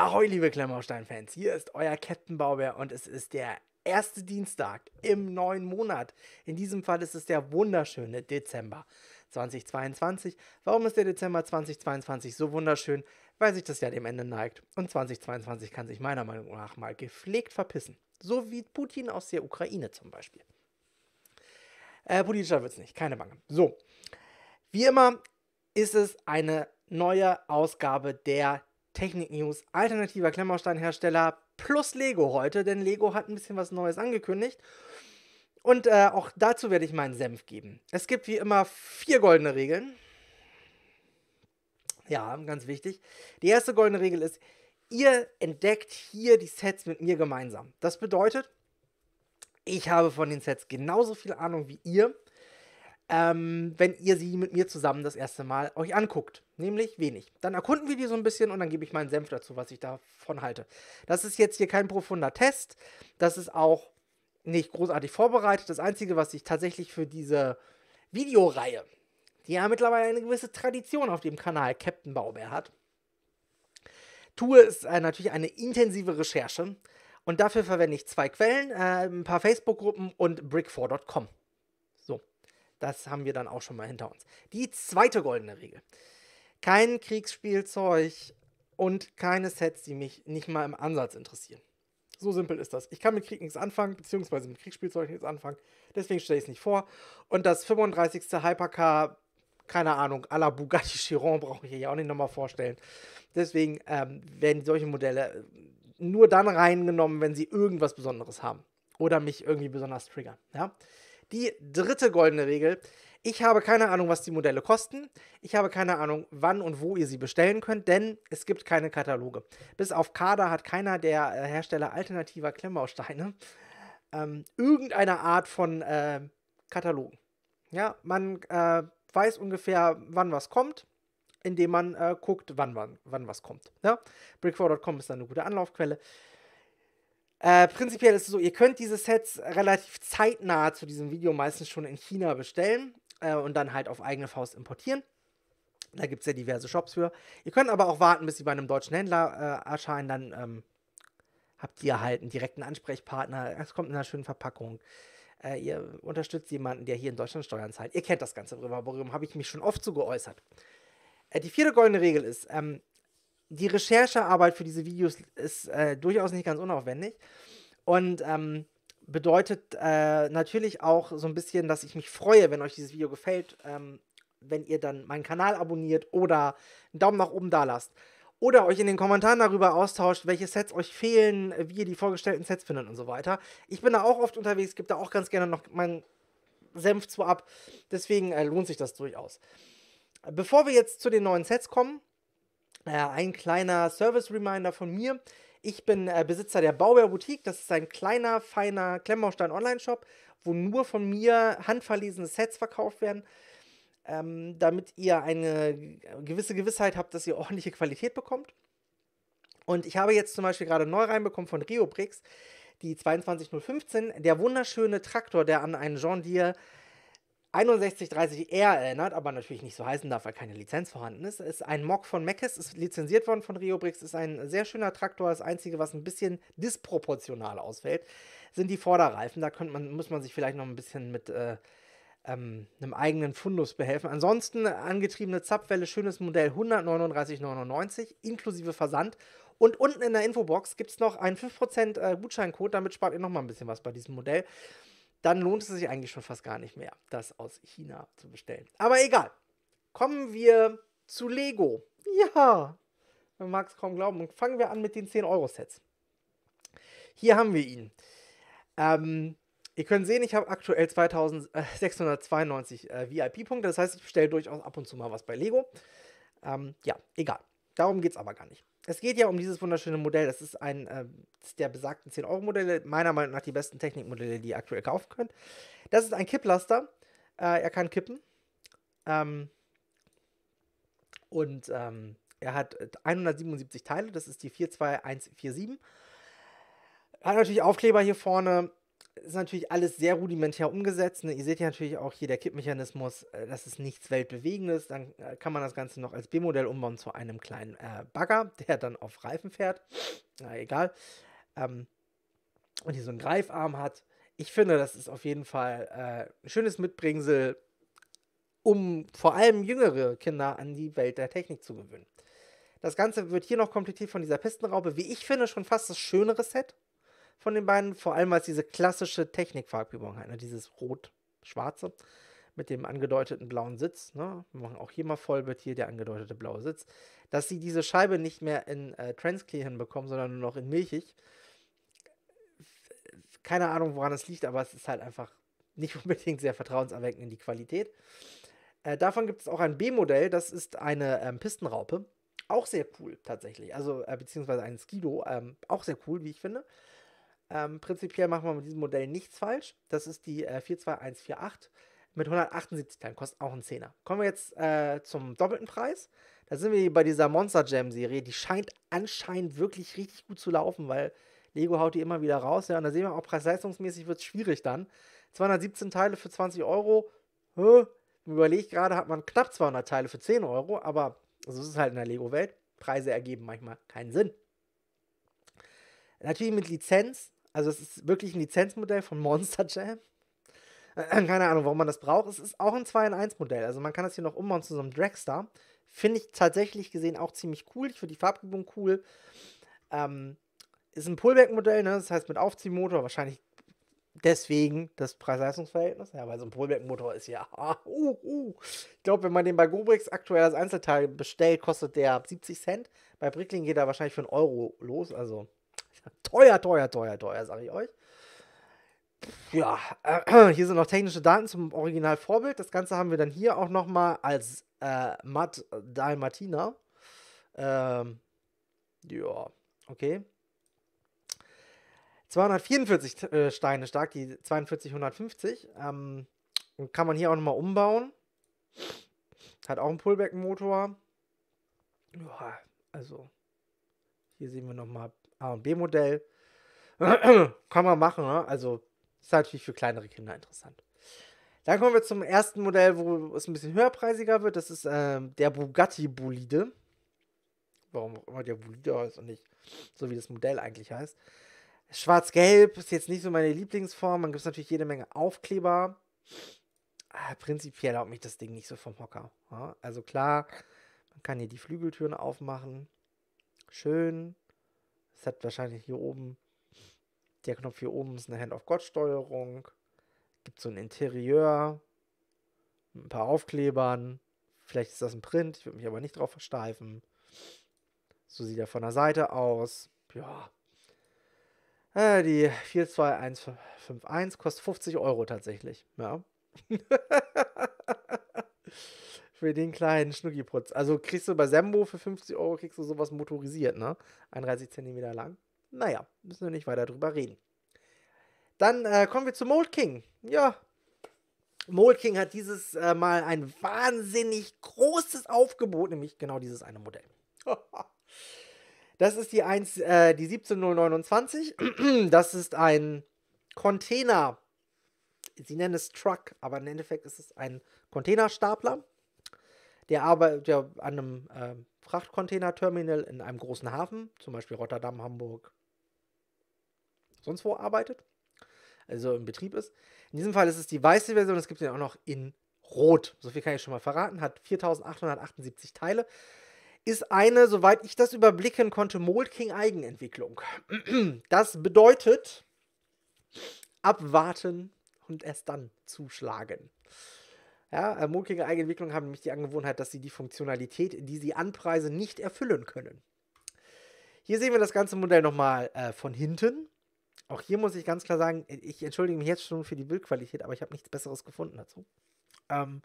Ahoi, liebe klemmerstein fans hier ist euer Captain Bauer und es ist der erste Dienstag im neuen Monat. In diesem Fall ist es der wunderschöne Dezember 2022. Warum ist der Dezember 2022 so wunderschön? Weil sich das Jahr dem Ende neigt und 2022 kann sich meiner Meinung nach mal gepflegt verpissen. So wie Putin aus der Ukraine zum Beispiel. Äh, politischer es nicht, keine Bange. So, wie immer ist es eine neue Ausgabe der Technik-News, alternativer Klemmbausteinhersteller plus Lego heute, denn Lego hat ein bisschen was Neues angekündigt. Und äh, auch dazu werde ich meinen Senf geben. Es gibt wie immer vier goldene Regeln. Ja, ganz wichtig. Die erste goldene Regel ist, ihr entdeckt hier die Sets mit mir gemeinsam. Das bedeutet, ich habe von den Sets genauso viel Ahnung wie ihr ähm, wenn ihr sie mit mir zusammen das erste Mal euch anguckt. Nämlich wenig. Dann erkunden wir die so ein bisschen und dann gebe ich meinen Senf dazu, was ich davon halte. Das ist jetzt hier kein profunder Test. Das ist auch nicht großartig vorbereitet. Das Einzige, was ich tatsächlich für diese Videoreihe, die ja mittlerweile eine gewisse Tradition auf dem Kanal Captain Baubär hat, tue, ist äh, natürlich eine intensive Recherche. Und dafür verwende ich zwei Quellen, äh, ein paar Facebook-Gruppen und brick4.com. Das haben wir dann auch schon mal hinter uns. Die zweite goldene Regel. Kein Kriegsspielzeug und keine Sets, die mich nicht mal im Ansatz interessieren. So simpel ist das. Ich kann mit Krieg nichts anfangen, beziehungsweise mit Kriegsspielzeug nichts anfangen. Deswegen stelle ich es nicht vor. Und das 35. Hypercar, keine Ahnung, à la Bugatti Chiron brauche ich hier ja auch nicht nochmal vorstellen. Deswegen ähm, werden solche Modelle äh, nur dann reingenommen, wenn sie irgendwas Besonderes haben. Oder mich irgendwie besonders triggern. Ja? Die dritte goldene Regel. Ich habe keine Ahnung, was die Modelle kosten. Ich habe keine Ahnung, wann und wo ihr sie bestellen könnt, denn es gibt keine Kataloge. Bis auf Kader hat keiner der äh, Hersteller alternativer Klemmbausteine ähm, irgendeine Art von äh, Katalogen. Ja, man äh, weiß ungefähr, wann was kommt, indem man äh, guckt, wann, wann, wann was kommt. Ja? Brickfloor.com ist dann eine gute Anlaufquelle. Äh, prinzipiell ist es so, ihr könnt diese Sets relativ zeitnah zu diesem Video meistens schon in China bestellen äh, und dann halt auf eigene Faust importieren. Da gibt es ja diverse Shops für. Ihr könnt aber auch warten, bis sie bei einem deutschen Händler äh, erscheinen. Dann ähm, habt ihr halt einen direkten Ansprechpartner. Es kommt in einer schönen Verpackung. Äh, ihr unterstützt jemanden, der hier in Deutschland Steuern zahlt. Ihr kennt das ganze Brimborium, habe ich mich schon oft so geäußert. Äh, die vierte goldene Regel ist, ähm, die Recherchearbeit für diese Videos ist äh, durchaus nicht ganz unaufwendig und ähm, bedeutet äh, natürlich auch so ein bisschen, dass ich mich freue, wenn euch dieses Video gefällt, ähm, wenn ihr dann meinen Kanal abonniert oder einen Daumen nach oben da lasst. Oder euch in den Kommentaren darüber austauscht, welche Sets euch fehlen, wie ihr die vorgestellten Sets findet und so weiter. Ich bin da auch oft unterwegs, gebe da auch ganz gerne noch meinen Senf zu ab. Deswegen äh, lohnt sich das durchaus. Bevor wir jetzt zu den neuen Sets kommen, naja, ein kleiner Service-Reminder von mir. Ich bin äh, Besitzer der Bauer Boutique. Das ist ein kleiner, feiner Klemmbaustein-Online-Shop, wo nur von mir handverlesene Sets verkauft werden, ähm, damit ihr eine gewisse Gewissheit habt, dass ihr ordentliche Qualität bekommt. Und ich habe jetzt zum Beispiel gerade neu reinbekommen von Rio Bricks die 22015, der wunderschöne Traktor, der an einen Jean Deere 6130R erinnert, aber natürlich nicht so heißen darf, weil keine Lizenz vorhanden ist, ist ein Mock von Meckes, ist lizenziert worden von Riobrix, ist ein sehr schöner Traktor. Das Einzige, was ein bisschen disproportional ausfällt, sind die Vorderreifen. Da könnte man, muss man sich vielleicht noch ein bisschen mit äh, ähm, einem eigenen Fundus behelfen. Ansonsten angetriebene Zapfwelle, schönes Modell 139,99 inklusive Versand. Und unten in der Infobox gibt es noch einen 5% äh, Gutscheincode, damit spart ihr nochmal ein bisschen was bei diesem Modell dann lohnt es sich eigentlich schon fast gar nicht mehr, das aus China zu bestellen. Aber egal. Kommen wir zu Lego. Ja, man mag es kaum glauben. Und fangen wir an mit den 10-Euro-Sets. Hier haben wir ihn. Ähm, ihr könnt sehen, ich habe aktuell 2692 äh, äh VIP-Punkte. Das heißt, ich bestelle durchaus ab und zu mal was bei Lego. Ähm, ja, egal. Darum geht es aber gar nicht. Es geht ja um dieses wunderschöne Modell. Das ist ein äh, der besagten 10-Euro-Modelle, meiner Meinung nach die besten Technikmodelle, die ihr aktuell kaufen könnt. Das ist ein Kipplaster. Äh, er kann kippen. Ähm, und ähm, er hat 177 äh, Teile, das ist die 42147. Hat natürlich Aufkleber hier vorne, ist natürlich alles sehr rudimentär umgesetzt. Ne? Ihr seht ja natürlich auch hier der Kippmechanismus, äh, das ist nichts Weltbewegendes. Dann äh, kann man das Ganze noch als B-Modell umbauen zu einem kleinen äh, Bagger, der dann auf Reifen fährt. Na, egal. Ähm, und hier so einen Greifarm hat. Ich finde, das ist auf jeden Fall äh, ein schönes Mitbringsel, um vor allem jüngere Kinder an die Welt der Technik zu gewöhnen. Das Ganze wird hier noch komplettiert von dieser Pistenraube, wie ich finde, schon fast das schönere Set von den beiden, vor allem weil es diese klassische Technikfarbgebung hat, ne? dieses rot-schwarze mit dem angedeuteten blauen Sitz. Ne? Wir machen auch hier mal voll, Vollbild, hier der angedeutete blaue Sitz. Dass sie diese Scheibe nicht mehr in äh, Transclear hinbekommen, sondern nur noch in milchig. Keine Ahnung, woran es liegt, aber es ist halt einfach nicht unbedingt sehr vertrauenserweckend in die Qualität. Äh, davon gibt es auch ein B-Modell, das ist eine ähm, Pistenraupe. Auch sehr cool tatsächlich. Also, äh, beziehungsweise ein Skido, ähm, auch sehr cool, wie ich finde. Ähm, prinzipiell machen wir mit diesem Modell nichts falsch. Das ist die äh, 42148 mit 178 Teilen, kostet auch einen Zehner. Kommen wir jetzt äh, zum doppelten Preis. Da sind wir bei dieser Monster Jam Serie. Die scheint anscheinend wirklich richtig gut zu laufen, weil Lego haut die immer wieder raus. Ja, und da sehen wir auch, preis-leistungsmäßig wird es schwierig dann. 217 Teile für 20 Euro. Hä? Überlege gerade, hat man knapp 200 Teile für 10 Euro, aber so ist es halt in der Lego-Welt. Preise ergeben manchmal keinen Sinn. Natürlich mit Lizenz also es ist wirklich ein Lizenzmodell von Monster Jam. Äh, keine Ahnung, warum man das braucht. Es ist auch ein 2 in 1 Modell. Also man kann das hier noch umbauen zu so einem Dragster. Finde ich tatsächlich gesehen auch ziemlich cool. Ich finde die Farbgebung cool. Ähm, ist ein Pullback-Modell, ne? das heißt mit Aufziehmotor, wahrscheinlich deswegen das Preis-Leistungs-Verhältnis. Ja, weil so ein Pullback-Motor ist ja. Uh, uh. Ich glaube, wenn man den bei Gobrix aktuell als Einzelteil bestellt, kostet der 70 Cent. Bei Brickling geht er wahrscheinlich für einen Euro los. Also teuer, teuer, teuer, teuer, sage ich euch. Ja, äh, hier sind noch technische Daten zum Originalvorbild. Das Ganze haben wir dann hier auch nochmal als äh, Matt Dalmatina. Ähm, ja, okay. 244 äh, Steine stark, die 4250. Ähm, kann man hier auch nochmal umbauen. Hat auch einen Pullback-Motor. Ja, also hier sehen wir nochmal A und B-Modell. Kann man machen, ne? Also ist natürlich für kleinere Kinder interessant. Dann kommen wir zum ersten Modell, wo es ein bisschen höherpreisiger wird. Das ist äh, der Bugatti Bolide. Warum auch immer der Bolide heißt und nicht so wie das Modell eigentlich heißt. Schwarz-Gelb ist jetzt nicht so meine Lieblingsform. Dann gibt es natürlich jede Menge Aufkleber. Ah, prinzipiell haut mich das Ding nicht so vom Hocker. Ja? Also klar, man kann hier die Flügeltüren aufmachen. Schön, es hat wahrscheinlich hier oben, der Knopf hier oben ist eine Hand-of-God-Steuerung. Gibt so ein Interieur ein paar Aufklebern. Vielleicht ist das ein Print, ich würde mich aber nicht drauf versteifen. So sieht er von der Seite aus. Ja. Äh, die 42151 kostet 50 Euro tatsächlich. Ja. für den kleinen Schnuckiputz. Also kriegst du bei Sembo für 50 Euro kriegst du sowas motorisiert, ne? 31 cm lang. Naja, müssen wir nicht weiter drüber reden. Dann äh, kommen wir zu Mold King. Ja. Mold King hat dieses äh, Mal ein wahnsinnig großes Aufgebot, nämlich genau dieses eine Modell. das ist die, 1, äh, die 17029. das ist ein Container. Sie nennen es Truck, aber im Endeffekt ist es ein Containerstapler. Der arbeitet ja an einem äh, Frachtcontainer-Terminal in einem großen Hafen, zum Beispiel Rotterdam, Hamburg, sonst wo arbeitet, also im Betrieb ist. In diesem Fall ist es die weiße Version, es gibt den auch noch in Rot. So viel kann ich schon mal verraten. Hat 4878 Teile. Ist eine, soweit ich das überblicken konnte, Mold King Eigenentwicklung. Das bedeutet, abwarten und erst dann zuschlagen. Ja, äh, muckige Eigenentwicklung haben nämlich die Angewohnheit, dass sie die Funktionalität, die sie anpreisen, nicht erfüllen können. Hier sehen wir das ganze Modell nochmal äh, von hinten. Auch hier muss ich ganz klar sagen, äh, ich entschuldige mich jetzt schon für die Bildqualität, aber ich habe nichts Besseres gefunden dazu. Ähm,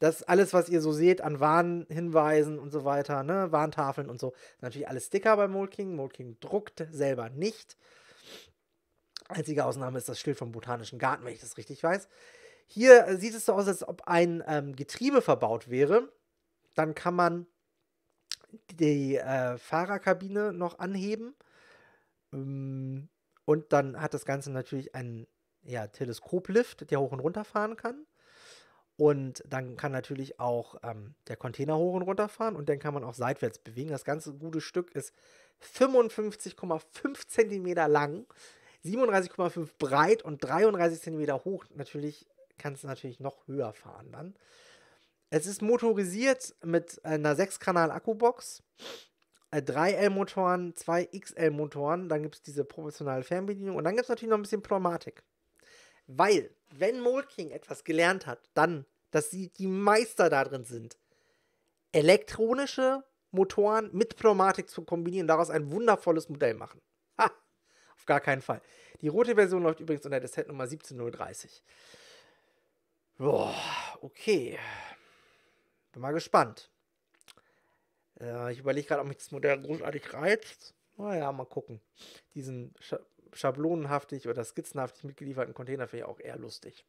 das alles, was ihr so seht an Warnhinweisen und so weiter, ne, Warntafeln und so, natürlich alles Sticker bei Molking. Molking druckt selber nicht. Einzige Ausnahme ist das Schild vom Botanischen Garten, wenn ich das richtig weiß. Hier äh, sieht es so aus, als ob ein ähm, Getriebe verbaut wäre. Dann kann man die äh, Fahrerkabine noch anheben. Ähm, und dann hat das Ganze natürlich einen ja, Teleskoplift, der hoch und runter fahren kann. Und dann kann natürlich auch ähm, der Container hoch und runter fahren und dann kann man auch seitwärts bewegen. Das ganze gute Stück ist 55,5 cm lang, 37,5 breit und 33 cm hoch. Natürlich kannst du natürlich noch höher fahren dann. Es ist motorisiert mit einer 6-Kanal-Akkubox, 3L-Motoren, äh, 2 XL-Motoren, dann gibt es diese professionelle Fernbedienung und dann gibt es natürlich noch ein bisschen Pneumatik. Weil, wenn Molking etwas gelernt hat, dann, dass sie die Meister da drin sind, elektronische Motoren mit Pneumatik zu kombinieren, daraus ein wundervolles Modell machen. Ha! Auf gar keinen Fall. Die rote Version läuft übrigens unter der Set Nummer 17030. Boah, okay. Bin mal gespannt. Äh, ich überlege gerade, ob mich das Modell großartig reizt. Naja, mal gucken. Diesen Sch schablonenhaftig oder skizzenhaftig mitgelieferten Container finde ich auch eher lustig.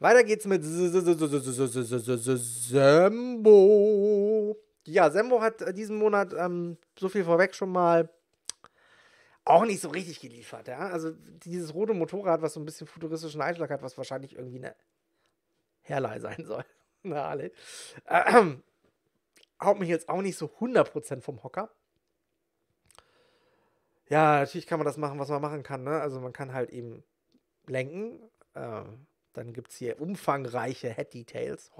Weiter geht's mit Sembo. Ja, Sembo hat diesen Monat ähm, so viel vorweg schon mal auch nicht so richtig geliefert. Ja? Also dieses rote Motorrad, was so ein bisschen futuristischen Einschlag hat, was wahrscheinlich irgendwie eine Herrlei sein soll. Na, alle. Ähm, haut mich jetzt auch nicht so 100% vom Hocker. Ja, natürlich kann man das machen, was man machen kann. Ne? Also man kann halt eben lenken. Ähm, dann gibt es hier umfangreiche Head-Details.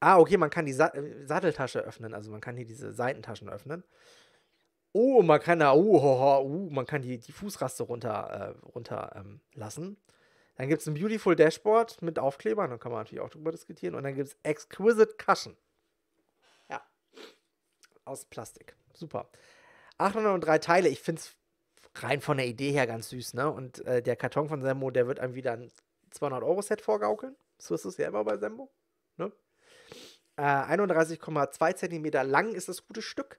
Ah, okay, man kann die Sa äh, Satteltasche öffnen. Also man kann hier diese Seitentaschen öffnen. Oh, man kann da, oh, oh, oh, oh man kann die, die Fußraste runter, äh, runter ähm, dann gibt es ein Beautiful Dashboard mit Aufklebern, da kann man natürlich auch drüber diskutieren. Und dann gibt es Exquisite Cushion. Ja. Aus Plastik. Super. 803 Teile, ich finde es rein von der Idee her ganz süß, ne? Und äh, der Karton von Sembo, der wird einem wieder ein 200-Euro-Set vorgaukeln. So ist es ja immer bei Sembo, ne? Äh, 31,2 cm lang ist das gute Stück,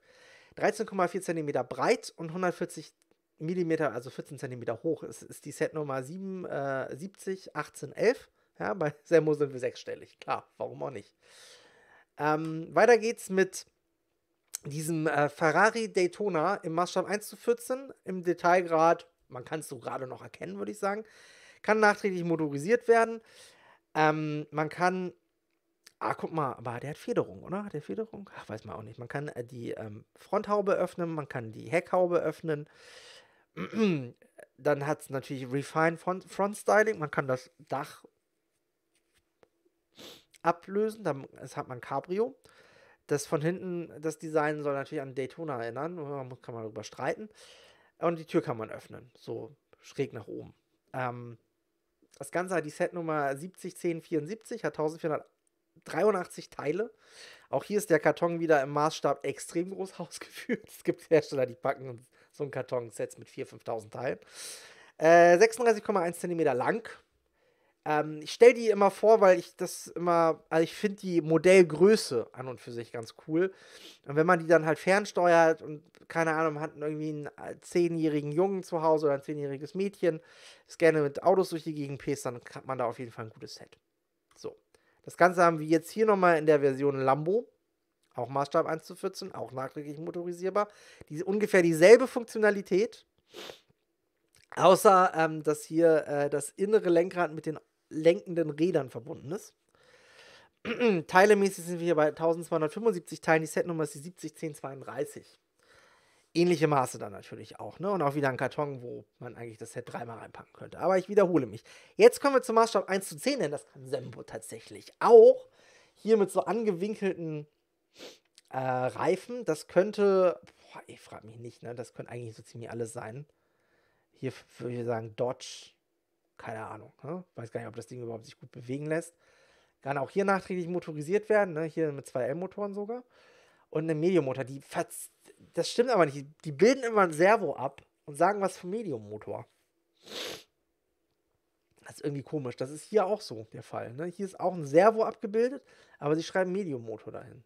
13,4 cm breit und 140 Millimeter, also 14 Zentimeter hoch Es ist die Setnummer 7, äh, 70 18 11. Ja, bei Semmo sind wir sechsstellig. Klar, warum auch nicht. Ähm, weiter geht's mit diesem äh, Ferrari Daytona im Maßstab 1 zu 14, im Detailgrad, man kann es so gerade noch erkennen, würde ich sagen. Kann nachträglich motorisiert werden. Ähm, man kann. Ah, guck mal, aber der hat Federung, oder? Hat der Federung? Ach, weiß man auch nicht. Man kann äh, die ähm, Fronthaube öffnen, man kann die Heckhaube öffnen. Dann hat es natürlich Refine Front, Front Styling. Man kann das Dach ablösen. Dann hat man Cabrio. Das von hinten, das Design soll natürlich an Daytona erinnern. Man kann man darüber streiten. Und die Tür kann man öffnen. So schräg nach oben. Ähm, das Ganze hat die Setnummer 701074, hat 1483 Teile. Auch hier ist der Karton wieder im Maßstab extrem groß ausgeführt. Es gibt Hersteller, die packen uns so ein Karton-Set mit 4.000, 5.000 Teilen. Äh, 36,1 cm lang. Ähm, ich stelle die immer vor, weil ich das immer, also ich finde die Modellgröße an und für sich ganz cool. Und wenn man die dann halt fernsteuert und keine Ahnung, hat irgendwie einen äh, zehnjährigen Jungen zu Hause oder ein zehnjähriges Mädchen, das gerne mit Autos durch die Gegend pässt, dann hat man da auf jeden Fall ein gutes Set. So. Das Ganze haben wir jetzt hier nochmal in der Version Lambo auch Maßstab 1 zu 14, auch nachträglich motorisierbar. Die, ungefähr dieselbe Funktionalität, außer ähm, dass hier äh, das innere Lenkrad mit den lenkenden Rädern verbunden ist. Teilemäßig sind wir hier bei 1275 Teilen. Die Setnummer ist die 701032. Ähnliche Maße dann natürlich auch, ne? Und auch wieder ein Karton, wo man eigentlich das Set dreimal reinpacken könnte. Aber ich wiederhole mich. Jetzt kommen wir zum Maßstab 1 zu 10, denn das kann Sembo tatsächlich auch. Hier mit so angewinkelten äh, Reifen, das könnte, boah, ich frage mich nicht, ne? das können eigentlich so ziemlich alles sein. Hier würde ich sagen Dodge, keine Ahnung, ne? weiß gar nicht, ob das Ding überhaupt sich gut bewegen lässt. Kann auch hier nachträglich motorisiert werden, ne? hier mit zwei L-Motoren sogar. Und eine Medium-Motor, die, das stimmt aber nicht, die bilden immer ein Servo ab und sagen was vom Medium-Motor. Das ist irgendwie komisch. Das ist hier auch so der Fall. Ne? Hier ist auch ein Servo abgebildet, aber sie schreiben Medium-Motor dahin.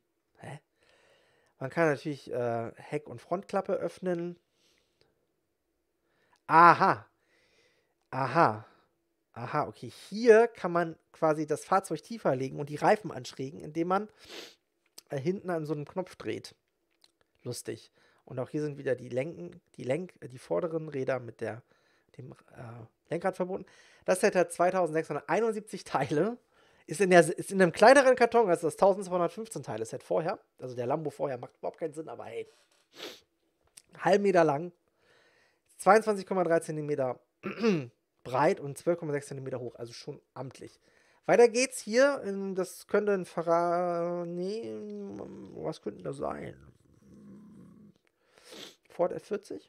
Man kann natürlich äh, Heck- und Frontklappe öffnen. Aha. Aha. Aha, okay. Hier kann man quasi das Fahrzeug tiefer legen und die Reifen anschrägen, indem man äh, hinten an so einem Knopf dreht. Lustig. Und auch hier sind wieder die Lenken, die Lenk, die vorderen Räder mit der, dem äh, Lenkrad verbunden. Das Set hat 2671 Teile. Ist in, der, ist in einem kleineren Karton als das 1215-Teile-Set halt vorher. Also der Lambo vorher macht überhaupt keinen Sinn, aber hey. Halb Meter lang, 22,3 cm breit und 12,6 cm hoch, also schon amtlich. Weiter geht's hier. In, das könnte ein Ferrari. Nee, was könnte das sein? Ford F40?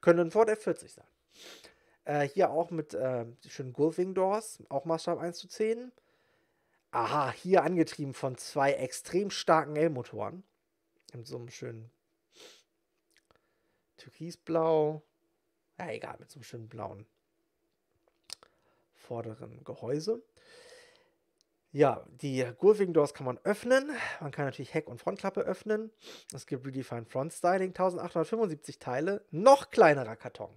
Könnte ein Ford F40 sein. Äh, hier auch mit äh, schönen Gulfing Doors, auch Maßstab 1 zu 10 aha, hier angetrieben von zwei extrem starken L-Motoren. In so einem schönen Türkisblau. Ja, egal, mit so einem schönen blauen vorderen Gehäuse. Ja, die Gurving Doors kann man öffnen. Man kann natürlich Heck- und Frontklappe öffnen. Es gibt Redefined Front Styling, 1875 Teile, noch kleinerer Karton.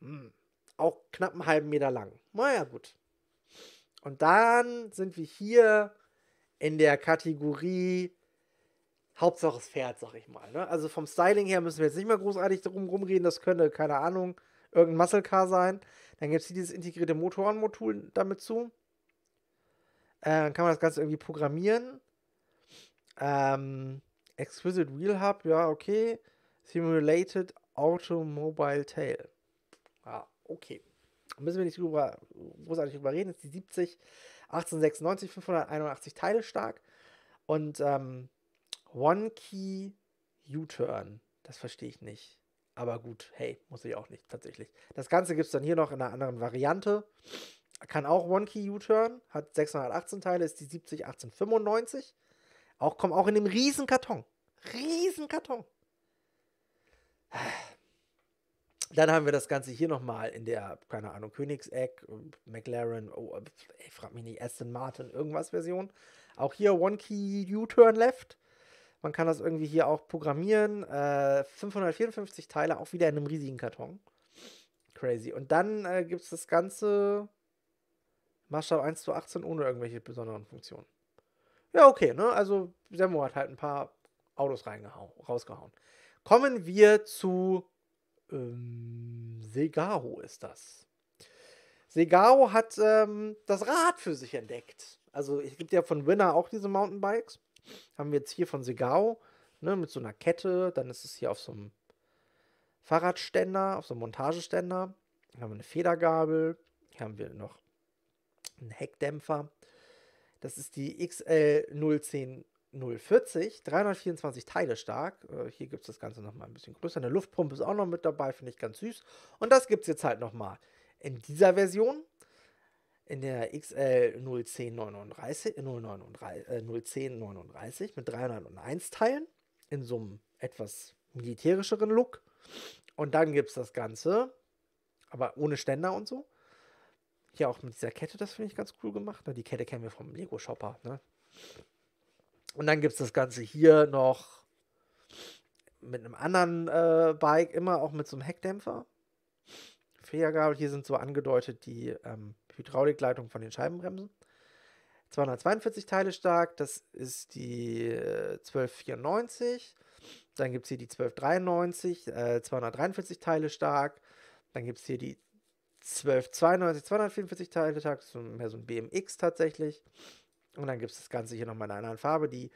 Hm. Auch knapp einen halben Meter lang. Naja, gut. Und dann sind wir hier in der Kategorie Hauptsache das Pferd, sag ich mal. Ne? Also vom Styling her müssen wir jetzt nicht mehr großartig drum rumreden. Das könnte, keine Ahnung, irgendein Muscle Car sein. Dann gibt es hier dieses integrierte Motorenmodul damit zu. Äh, dann kann man das Ganze irgendwie programmieren. Ähm, Exquisite Wheel Hub, ja, okay. Simulated Automobile Tail. Ja, okay müssen wir nicht drüber, großartig drüber reden, ist die 70 1896 581 Teile stark und ähm, One Key U-Turn, das verstehe ich nicht. Aber gut, hey, muss ich auch nicht, tatsächlich. Das Ganze gibt es dann hier noch in einer anderen Variante. Kann auch One Key U-Turn, hat 618 Teile, ist die 70 1895. Auch kommt auch in dem Riesenkarton. Riesenkarton. Dann haben wir das Ganze hier nochmal in der, keine Ahnung, Königseck, McLaren, oh, ich äh, frag mich nicht, Aston Martin, irgendwas Version. Auch hier One Key U-Turn Left. Man kann das irgendwie hier auch programmieren. Äh, 554 Teile, auch wieder in einem riesigen Karton. Crazy. Und dann äh, gibt es das Ganze Maßstab 1 zu 18 ohne irgendwelche besonderen Funktionen. Ja, okay, ne? Also, Semmo hat halt ein paar Autos reingehauen, rausgehauen. Kommen wir zu ähm, Segaro ist das. Segaro hat ähm, das Rad für sich entdeckt. Also es gibt ja von Winner auch diese Mountainbikes. Haben wir jetzt hier von Segaro, ne, mit so einer Kette. Dann ist es hier auf so einem Fahrradständer, auf so einem Montageständer. Hier haben wir eine Federgabel. Hier haben wir noch einen Heckdämpfer. Das ist die XL010 040, 324 Teile stark. Äh, hier gibt es das Ganze nochmal ein bisschen größer. Eine Luftpumpe ist auch noch mit dabei, finde ich ganz süß. Und das gibt es jetzt halt nochmal in dieser Version, in der XL 01039, äh, äh mit 301 Teilen, in so einem etwas militärischeren Look. Und dann gibt es das Ganze, aber ohne Ständer und so. Hier auch mit dieser Kette, das finde ich ganz cool gemacht. Die Kette kennen wir vom Lego Shopper. Ne? Und dann gibt es das Ganze hier noch mit einem anderen äh, Bike, immer auch mit so einem Heckdämpfer. Federgabel, hier sind so angedeutet die ähm, Hydraulikleitung von den Scheibenbremsen. 242 Teile stark, das ist die 1294. Äh, dann gibt es hier die 1293, äh, 243 Teile stark. Dann gibt es hier die 1292, 244 Teile stark, das ist mehr so ein BMX tatsächlich. Und dann gibt es das Ganze hier nochmal in einer anderen Farbe, die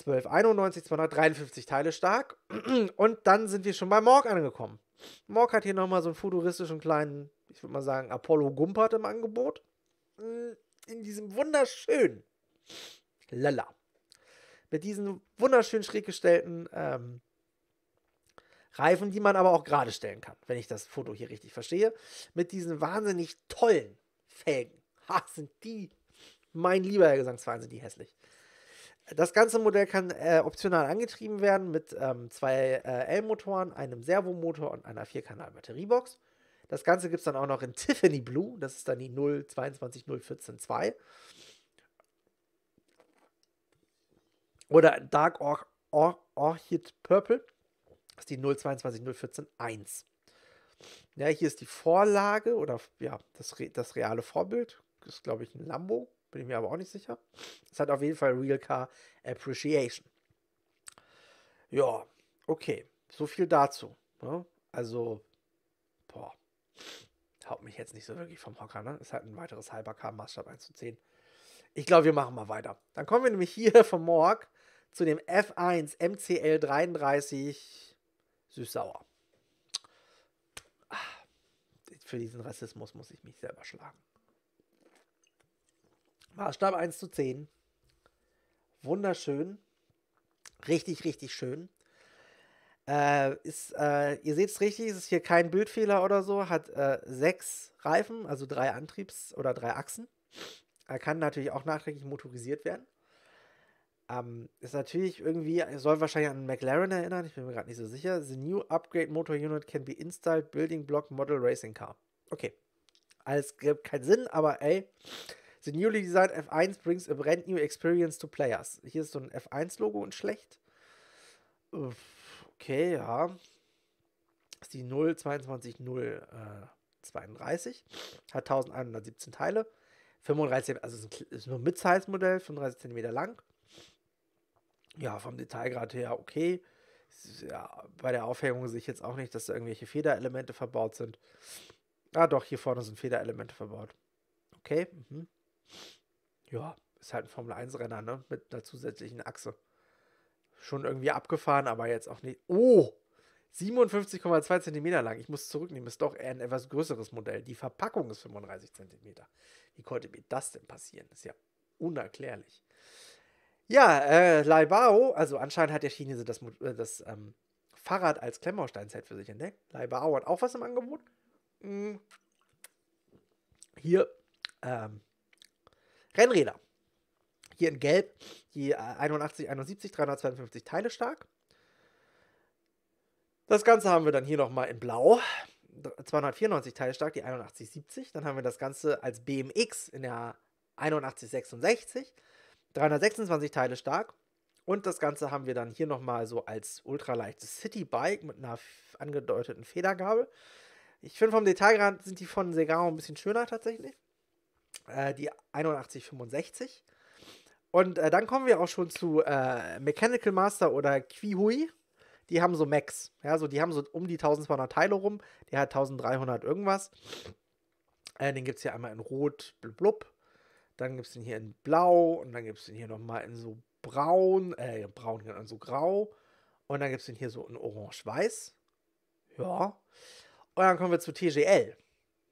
1291, 253 Teile stark. Und dann sind wir schon bei Morg angekommen. Morg hat hier nochmal so einen futuristischen kleinen, ich würde mal sagen, Apollo Gumpert im Angebot. Mm, in diesem wunderschönen Lala. Mit diesen wunderschön schräg gestellten ähm, Reifen, die man aber auch gerade stellen kann, wenn ich das Foto hier richtig verstehe. Mit diesen wahnsinnig tollen Felgen. Ha, sind die mein lieber Herr Gesangswahnsinn, die hässlich. Das ganze Modell kann äh, optional angetrieben werden mit ähm, zwei äh, L-Motoren, einem Servomotor und einer Vierkanal-Batteriebox. Das Ganze gibt es dann auch noch in Tiffany Blue, das ist dann die 022014-2. Oder Dark Or Or Orchid Purple, das ist die 022014-1. Ja, hier ist die Vorlage oder ja, das, re das reale Vorbild. Das ist, glaube ich, ein Lambo, bin ich mir aber auch nicht sicher. Es hat auf jeden Fall Real Car Appreciation. Ja, okay. So viel dazu. Ne? Also, boah, haut mich jetzt nicht so wirklich vom Hocker, ne? Ist halt ein weiteres hypercar maßstab 1 zu 10. Ich glaube, wir machen mal weiter. Dann kommen wir nämlich hier vom Morg zu dem F1 MCL 33 Süß-Sauer. Ah, für diesen Rassismus muss ich mich selber schlagen. Maßstab 1 zu 10. Wunderschön. Richtig, richtig schön. Äh, ist, äh, ihr seht es richtig, es ist hier kein Bildfehler oder so. Hat äh, sechs Reifen, also drei Antriebs- oder drei Achsen. Er kann natürlich auch nachträglich motorisiert werden. Ähm, ist natürlich irgendwie, soll wahrscheinlich an McLaren erinnern, ich bin mir gerade nicht so sicher. The new upgrade motor unit can be installed, building block model racing car. Okay. Alles gibt keinen Sinn, aber ey, The newly designed F1 brings a brand new experience to players. Hier ist so ein F1-Logo und schlecht. Okay, ja. Das ist die 022032. Äh, Hat 1117 Teile. 35, also ist, ein, ist nur ein Mid-Size-Modell, 35 cm lang. Ja, vom Detailgrad her okay. Ja, bei der Aufhängung sehe ich jetzt auch nicht, dass da irgendwelche Federelemente verbaut sind. Ah, doch, hier vorne sind Federelemente verbaut. Okay. Mhm ja, ist halt ein Formel-1-Renner, ne? Mit einer zusätzlichen Achse. Schon irgendwie abgefahren, aber jetzt auch nicht. Oh! 57,2 cm lang. Ich muss zurücknehmen, ist doch eher ein etwas größeres Modell. Die Verpackung ist 35 cm. Wie konnte mir das denn passieren? Ist ja unerklärlich. Ja, äh, Laibao, also anscheinend hat der Chinese das, äh, das ähm, Fahrrad als Klemmbausteinset für sich entdeckt. Laibao hat auch was im Angebot. Hm. Hier ähm, Rennräder. Hier in Gelb die 81, 71, 352 Teile stark. Das Ganze haben wir dann hier nochmal in Blau. 294 Teile stark, die 8170. Dann haben wir das Ganze als BMX in der 8166. 326 Teile stark. Und das Ganze haben wir dann hier nochmal so als ultraleichtes Citybike mit einer angedeuteten Federgabel. Ich finde vom Detailgrad sind die von Segaro ein bisschen schöner tatsächlich. Äh, die 8165. Und äh, dann kommen wir auch schon zu äh, Mechanical Master oder Quihui. Die haben so Max. Ja, so, die haben so um die 1200 Teile rum. Der hat 1300 irgendwas. Äh, den gibt es hier einmal in Rot, blub, blub. Dann gibt es den hier in Blau. Und dann gibt es den hier nochmal in so Braun. Äh, Braun, genau, so Grau. Und dann gibt es den hier so in Orange-Weiß. Ja. Und dann kommen wir zu TGL.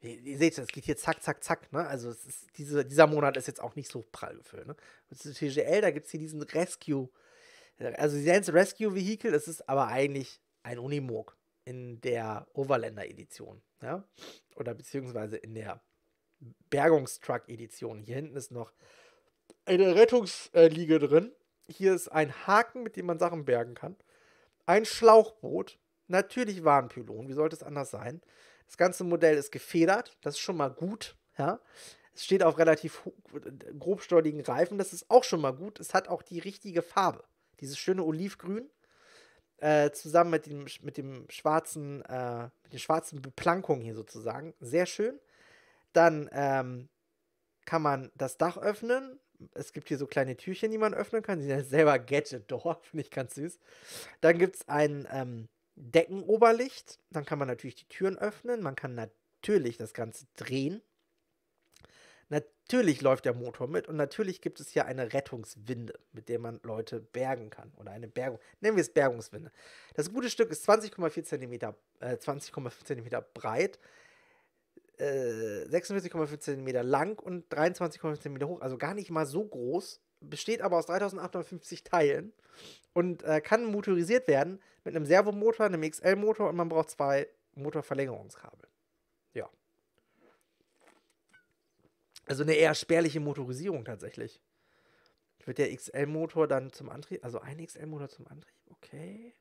Ihr seht es, geht hier zack, zack, zack. Ne? Also ist, diese, dieser Monat ist jetzt auch nicht so prall gefüllt. Ne? Das ist TGL, da gibt es hier diesen Rescue. Also sie nennen es Rescue Vehicle, das ist aber eigentlich ein Unimog in der Overlander Edition. Ja? Oder beziehungsweise in der Bergungstruck Edition. Hier hinten ist noch eine Rettungsliege drin. Hier ist ein Haken, mit dem man Sachen bergen kann. Ein Schlauchboot. Natürlich Warnpylon, wie sollte es anders sein? Das ganze Modell ist gefedert, das ist schon mal gut, ja. Es steht auf relativ grobstolligen Reifen, das ist auch schon mal gut. Es hat auch die richtige Farbe. Dieses schöne Olivgrün, äh, zusammen mit dem, mit dem schwarzen, äh, mit den schwarzen Beplankung hier sozusagen. Sehr schön. Dann ähm, kann man das Dach öffnen. Es gibt hier so kleine Türchen, die man öffnen kann. Die sind selber Gadget Door, finde ich ganz süß. Dann gibt es ein, ähm, Deckenoberlicht. Dann kann man natürlich die Türen öffnen. Man kann natürlich das Ganze drehen. Natürlich läuft der Motor mit und natürlich gibt es hier eine Rettungswinde, mit der man Leute bergen kann. Oder eine Bergung. Nennen wir es Bergungswinde. Das gute Stück ist 20,4 cm, äh, 20 cm breit, äh, 46,5 cm lang und 23,5 cm hoch. Also gar nicht mal so groß besteht aber aus 3850 Teilen und äh, kann motorisiert werden mit einem Servomotor, einem XL-Motor und man braucht zwei Motorverlängerungskabel. Ja. Also eine eher spärliche Motorisierung tatsächlich. Wird der XL-Motor dann zum Antrieb, also ein XL-Motor zum Antrieb, okay.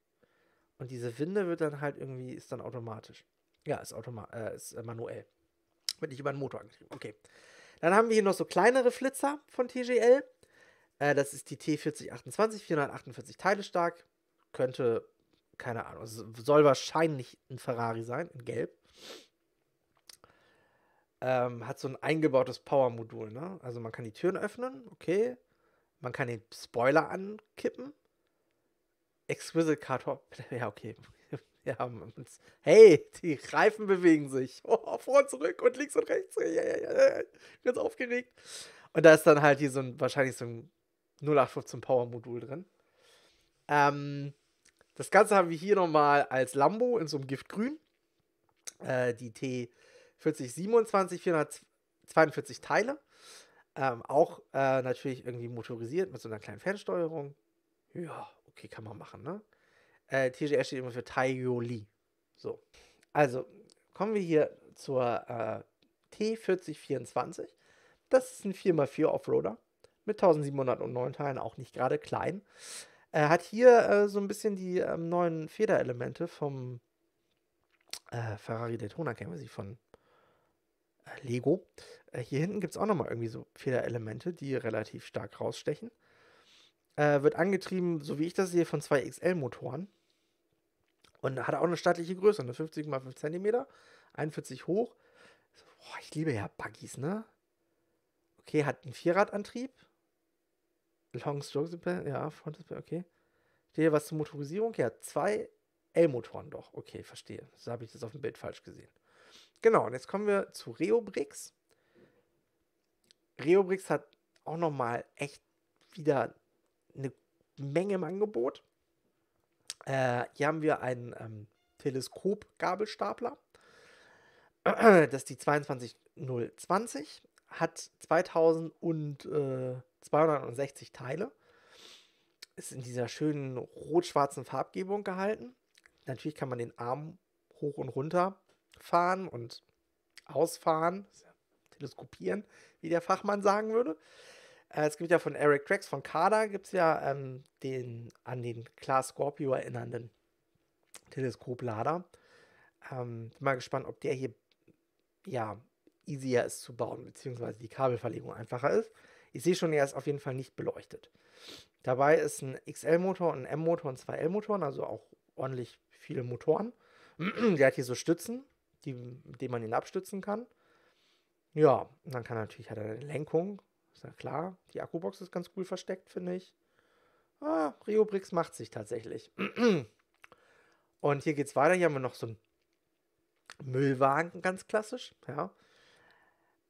Und diese Winde wird dann halt irgendwie, ist dann automatisch. Ja, ist, automa äh, ist äh, manuell. Wird nicht über den Motor angetrieben, okay. Dann haben wir hier noch so kleinere Flitzer von TGL. Äh, das ist die T4028, 448 Teile stark. Könnte, keine Ahnung, soll wahrscheinlich ein Ferrari sein, in Gelb. Ähm, hat so ein eingebautes Power-Modul. Ne? Also man kann die Türen öffnen, okay. Man kann den Spoiler ankippen. Exquisite Car Ja, okay. Wir Hey, die Reifen bewegen sich. Oh, vor und zurück und links und rechts. Ja, ja, ja, Ganz aufgeregt. Und da ist dann halt hier so ein, wahrscheinlich so ein 0815 Power Modul drin. Ähm, das Ganze haben wir hier nochmal als Lambo in so einem Giftgrün. Äh, die T4027, 442 Teile. Ähm, auch äh, natürlich irgendwie motorisiert mit so einer kleinen Fernsteuerung. Ja, okay, kann man machen, ne? Äh, TGR steht immer für Taioli. So. Also, kommen wir hier zur äh, T4024. Das ist ein 4x4 Offroader mit 1709 Teilen auch nicht gerade klein. Er hat hier äh, so ein bisschen die ähm, neuen Federelemente vom äh, Ferrari Daytona, kennen wir sie von äh, Lego. Äh, hier hinten gibt es auch nochmal irgendwie so Federelemente, die relativ stark rausstechen. Äh, wird angetrieben, so wie ich das sehe, von zwei XL-Motoren. Und hat auch eine stattliche Größe, eine 50 x 5 cm, 41 hoch. Boah, ich liebe ja Buggies, ne? Okay, hat einen Vierradantrieb, Long Stroke, ja, Front okay. Stehe was zur Motorisierung? Ja, zwei L-Motoren doch. Okay, verstehe. So habe ich das auf dem Bild falsch gesehen. Genau, und jetzt kommen wir zu Reobrix. Reobrix hat auch nochmal echt wieder eine Menge im Angebot. Äh, hier haben wir einen ähm, Teleskop-Gabelstapler. Das ist die 22020, hat 2000 und äh, 260 Teile. Ist in dieser schönen rot-schwarzen Farbgebung gehalten. Natürlich kann man den Arm hoch und runter fahren und ausfahren, teleskopieren, wie der Fachmann sagen würde. Äh, es gibt ja von Eric Trax von Kada gibt es ja ähm, den an den Class Scorpio erinnernden Teleskoplader. Ähm, bin mal gespannt, ob der hier ja easier ist zu bauen, beziehungsweise die Kabelverlegung einfacher ist. Ich sehe schon, er ist auf jeden Fall nicht beleuchtet. Dabei ist ein XL-Motor, ein M-Motor und zwei L-Motoren, also auch ordentlich viele Motoren. Der hat hier so Stützen, die, mit denen man ihn abstützen kann. Ja, und dann kann er natürlich hat er eine Lenkung, ist ja klar. Die Akkubox ist ganz cool versteckt, finde ich. Ah, Rio Brix macht sich tatsächlich. Und hier geht es weiter. Hier haben wir noch so einen Müllwagen, ganz klassisch. Ja.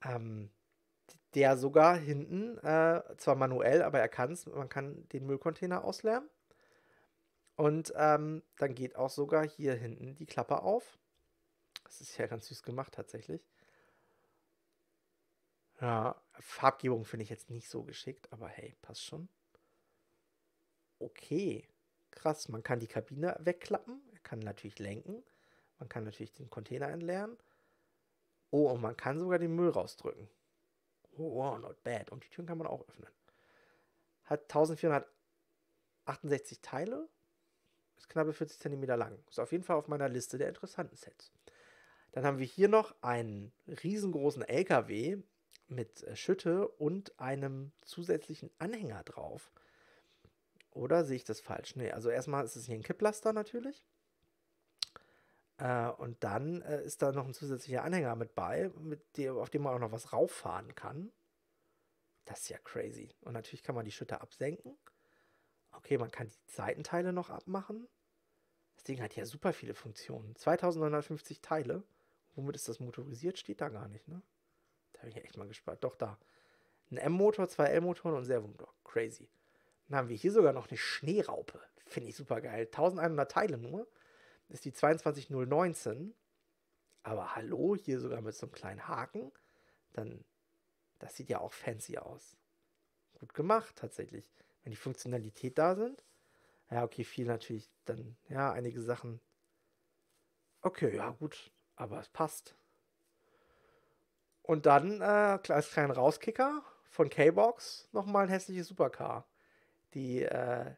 Ähm, der sogar hinten, äh, zwar manuell, aber er kann es, man kann den Müllcontainer ausleeren. Und ähm, dann geht auch sogar hier hinten die Klappe auf. Das ist ja ganz süß gemacht tatsächlich. Ja, Farbgebung finde ich jetzt nicht so geschickt, aber hey, passt schon. Okay, krass. Man kann die Kabine wegklappen, er kann natürlich lenken, man kann natürlich den Container entleeren. Oh, und man kann sogar den Müll rausdrücken. Oh, wow, not bad. Und die Türen kann man auch öffnen. Hat 1468 Teile. Ist knappe 40 cm lang. Ist auf jeden Fall auf meiner Liste der interessanten Sets. Dann haben wir hier noch einen riesengroßen LKW mit äh, Schütte und einem zusätzlichen Anhänger drauf. Oder sehe ich das falsch? Nee, also erstmal ist es hier ein Kipplaster natürlich. Äh, und dann äh, ist da noch ein zusätzlicher Anhänger mit bei, mit dem, auf dem man auch noch was rauffahren kann. Das ist ja crazy. Und natürlich kann man die Schütter absenken. Okay, man kann die Seitenteile noch abmachen. Das Ding hat ja super viele Funktionen. 2950 Teile. Womit ist das motorisiert? Steht da gar nicht, ne? Da bin ich echt mal gespannt. Doch, da. Ein M-Motor, zwei L-Motoren und ein Servomotor. Crazy. Dann haben wir hier sogar noch eine Schneeraupe. Finde ich super geil. 1100 Teile nur ist die 22019. Aber hallo, hier sogar mit so einem kleinen Haken. Dann, das sieht ja auch fancy aus. Gut gemacht, tatsächlich. Wenn die Funktionalität da sind. Ja, okay, viel natürlich. Dann, ja, einige Sachen. Okay, ja, gut. Aber es passt. Und dann äh, als kleinen Rauskicker von K-Box nochmal ein hässliches Supercar. Die äh,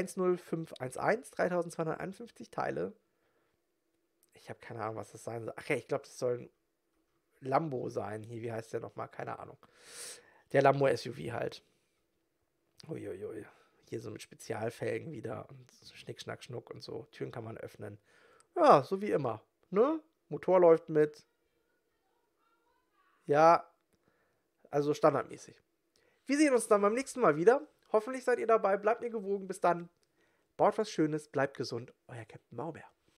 10511, 3251 Teile. Ich habe keine Ahnung, was das sein soll. Ach ja, ich glaube, das soll ein Lambo sein. Hier, wie heißt der nochmal? Keine Ahnung. Der Lambo SUV halt. Uiuiui. Hier so mit Spezialfelgen wieder und so Schnick, Schnack, Schnuck und so. Türen kann man öffnen. Ja, so wie immer. Ne? Motor läuft mit. Ja, also standardmäßig. Wir sehen uns dann beim nächsten Mal wieder. Hoffentlich seid ihr dabei, bleibt mir gewogen. Bis dann. Baut was Schönes, bleibt gesund. Euer Captain Mauber.